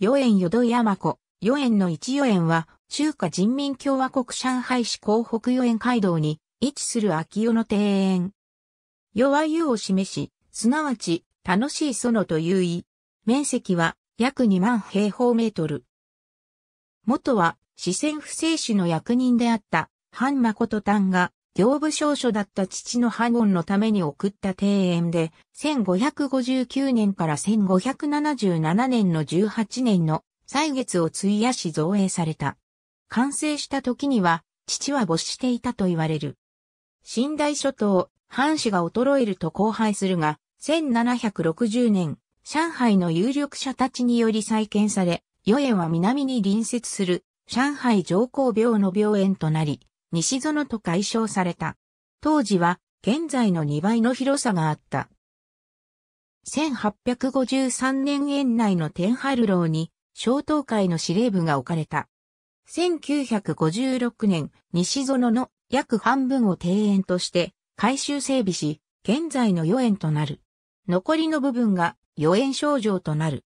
四園淀山湖、四園の一四園は、中華人民共和国上海市港北四園街道に位置する秋代の庭園。弱は湯を示し、すなわち、楽しい園という意。面積は約2万平方メートル。元は、四川不正市の役人であった、藩誠丹が、行部少書だった父のハゴンのために送った庭園で、1559年から1577年の18年の歳月を費やし造営された。完成した時には、父は没していたと言われる。寝台諸島、藩士が衰えると荒廃するが、1760年、上海の有力者たちにより再建され、余園は南に隣接する上海上皇病の病園となり、西園と解消された。当時は現在の2倍の広さがあった。1853年園内の天春楼に小東会の司令部が置かれた。1956年、西園の約半分を庭園として改修整備し、現在の余園となる。残りの部分が余園症状となる。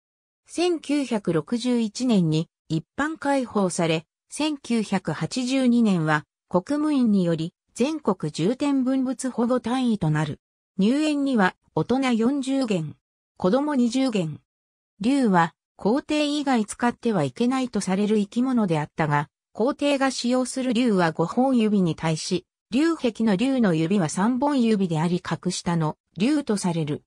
1961年に一般開放され、1982年は国務院により全国重点分物保護単位となる。入園には大人40元、子供20元。竜は皇帝以外使ってはいけないとされる生き物であったが、皇帝が使用する竜は5本指に対し、竜壁の竜の指は3本指であり格下の竜とされる。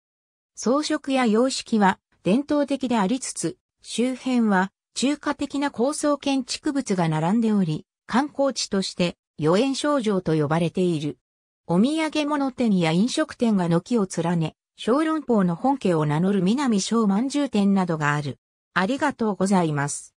装飾や様式は伝統的でありつつ、周辺は中華的な高層建築物が並んでおり、観光地として余縁症状と呼ばれている。お土産物店や飲食店が軒を連ね、小論法の本家を名乗る南小万頭店などがある。ありがとうございます。